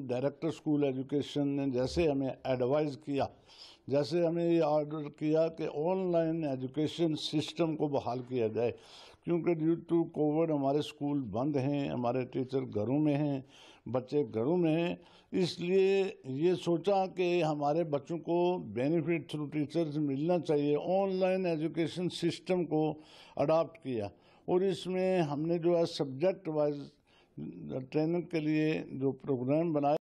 director school education ने जैसे हमें एडवाइज़ किया जैसे हमें ये ऑर्डर किया कि ऑनलाइन एजुकेशन सिस्टम को बहाल किया जाए क्योंकि ड्यू टू कोविड हमारे स्कूल बंद हैं हमारे टीचर घरों में हैं बच्चे घरों में हैं इसलिए ये सोचा कि हमारे बच्चों को बेनिफिट थ्रू टीचर्स मिलना चाहिए ऑनलाइन एजुकेशन सिस्टम को अडाप्ट किया और इसमें हमने जो है सब्जेक्ट वाइज ट्रेनिंग के लिए जो प्रोग्राम बनाए